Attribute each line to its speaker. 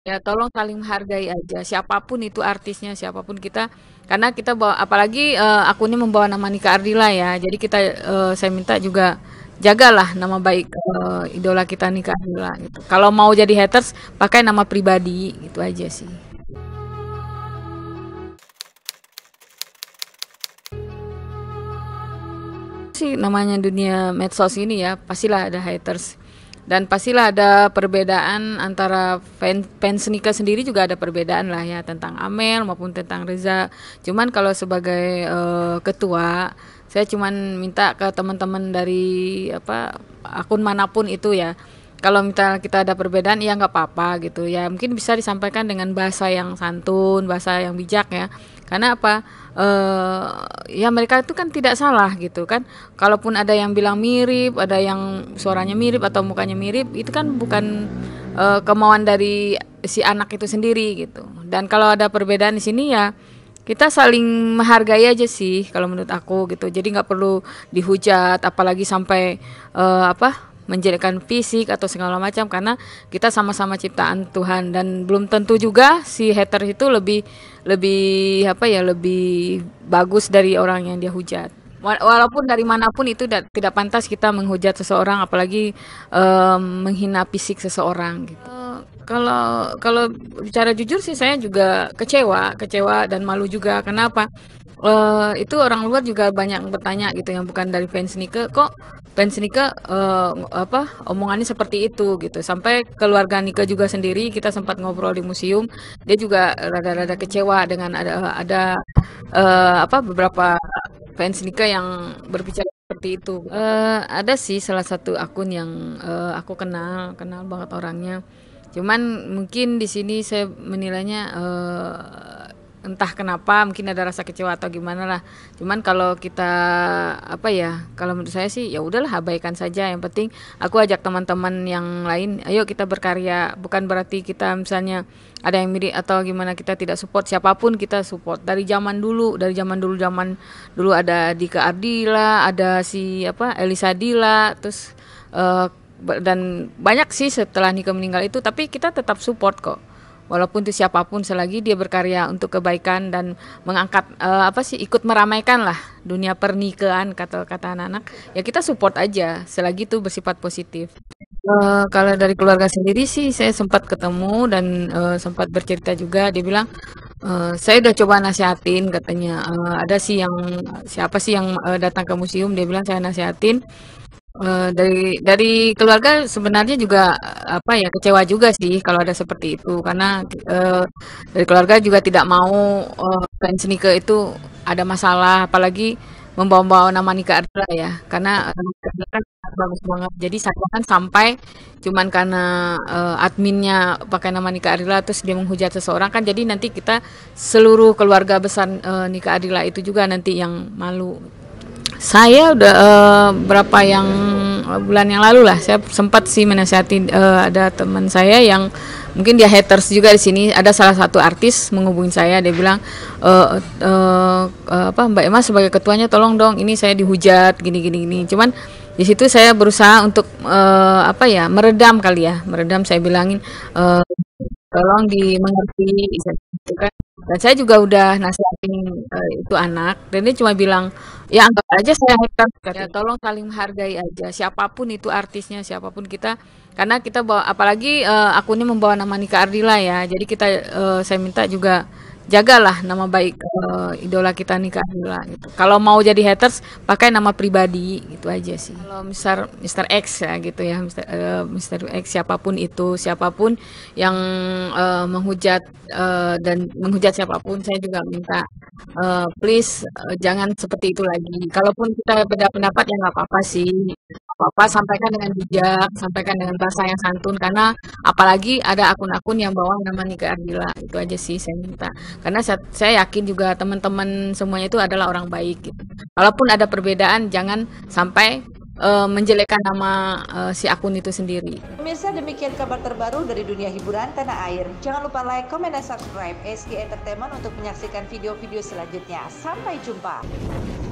Speaker 1: ya tolong saling menghargai aja siapapun itu artisnya siapapun kita karena kita bawa apalagi uh, eh, aku ini membawa nama Nika Ardila ya jadi kita uh, saya minta juga jagalah nama baik uh, idola kita Nika Ardila gitu kalau mau jadi haters pakai nama pribadi gitu aja sih sih namanya dunia medsos ini ya pastilah ada haters dan pastilah ada perbedaan antara fans fans sendiri juga ada perbedaan lah ya tentang Amel maupun tentang Reza. Cuman kalau sebagai uh, ketua saya cuman minta ke teman-teman dari apa akun manapun itu ya kalau misalnya kita ada perbedaan ya nggak apa-apa gitu ya mungkin bisa disampaikan dengan bahasa yang santun bahasa yang bijak ya karena apa e, ya mereka itu kan tidak salah gitu kan kalaupun ada yang bilang mirip ada yang suaranya mirip atau mukanya mirip itu kan bukan e, kemauan dari si anak itu sendiri gitu dan kalau ada perbedaan di sini ya kita saling menghargai aja sih kalau menurut aku gitu jadi nggak perlu dihujat apalagi sampai uh, apa menjadikan fisik atau segala macam karena kita sama-sama ciptaan Tuhan dan belum tentu juga si hater itu lebih lebih apa ya lebih bagus dari orang yang dia hujat walaupun dari manapun itu tidak pantas kita menghujat seseorang apalagi um, menghina fisik seseorang gitu eh, kalau kalau bicara jujur sih saya juga kecewa kecewa dan malu juga kenapa uh, itu orang luar juga banyak bertanya gitu yang bukan dari fans Nike kok fans Nika uh, apa omongannya seperti itu gitu sampai keluarga Nika juga sendiri kita sempat ngobrol di museum dia juga rada-rada kecewa dengan ada ada uh, apa beberapa fans Nika yang berbicara seperti itu uh, ada sih salah satu akun yang uh, aku kenal kenal banget orangnya cuman mungkin di sini saya menilainya uh, entah kenapa mungkin ada rasa kecewa atau gimana lah cuman kalau kita apa ya kalau menurut saya sih ya udahlah abaikan saja yang penting aku ajak teman-teman yang lain ayo kita berkarya bukan berarti kita misalnya ada yang mirip atau gimana kita tidak support siapapun kita support dari zaman dulu dari zaman dulu zaman dulu ada Dika Ardila ada si apa Elisa Dila terus uh, dan banyak sih setelah Nika meninggal itu tapi kita tetap support kok walaupun itu siapapun selagi dia berkarya untuk kebaikan dan mengangkat uh, apa sih ikut meramaikan lah dunia pernikahan kata kata anak-anak ya kita support aja selagi itu bersifat positif. Uh, kalau dari keluarga sendiri sih saya sempat ketemu dan uh, sempat bercerita juga dia bilang uh, saya udah coba nasihatin katanya uh, ada sih yang siapa sih yang uh, datang ke museum dia bilang saya nasihatin Eh, dari dari keluarga sebenarnya juga apa ya kecewa juga sih kalau ada seperti itu karena uh, dari keluarga juga tidak mau uh, fans Nika itu ada masalah apalagi membawa-bawa nama Nika Ardra ya karena kan bagus banget jadi saya kan sampai cuman karena uh, adminnya pakai nama Nika Ardila terus dia menghujat seseorang kan jadi nanti kita seluruh keluarga besar uh, Nika Ardila itu juga nanti yang malu saya udah uh, berapa yang eh, bulan yang lalu lah saya sempat sih menasihati uh, ada teman saya yang mungkin dia haters juga di sini ada salah satu artis menghubungi saya dia bilang e, uh, uh, apa Mbak Emma sebagai ketuanya tolong dong ini saya dihujat gini gini gini cuman di situ saya berusaha untuk uh, apa ya meredam kali ya meredam saya bilangin uh, tolong dimengerti gitu kan dan saya juga udah nasihatin Nah, itu anak dan dia cuma bilang ya anggap aja saya haters oh, ya tolong saling menghargai aja siapapun itu artisnya siapapun kita karena kita bawa apalagi uh, akunnya membawa nama Nika Ardila ya jadi kita uh, saya minta juga jagalah nama baik uh, idola kita nih Kak Adila gitu. Kalau mau jadi haters pakai nama pribadi gitu aja sih. Kalau Mister Mister X ya gitu ya Mister uh, Mister X siapapun itu siapapun yang uh, menghujat uh, dan menghujat siapapun saya juga minta uh, please uh, jangan seperti itu lagi. Kalaupun kita beda pendapat ya nggak apa-apa sih apa-apa sampaikan dengan bijak sampaikan dengan bahasa yang santun karena apalagi ada akun-akun yang bawa nama Nika Ardila itu aja sih saya minta karena saya, saya yakin juga teman-teman semuanya itu adalah orang baik gitu. walaupun ada perbedaan jangan sampai uh, menjelekkan nama uh, si akun itu sendiri. Pemirsa demikian kabar terbaru dari dunia hiburan tanah air. Jangan lupa like, comment, dan subscribe SG Entertainment untuk menyaksikan video-video selanjutnya. Sampai jumpa.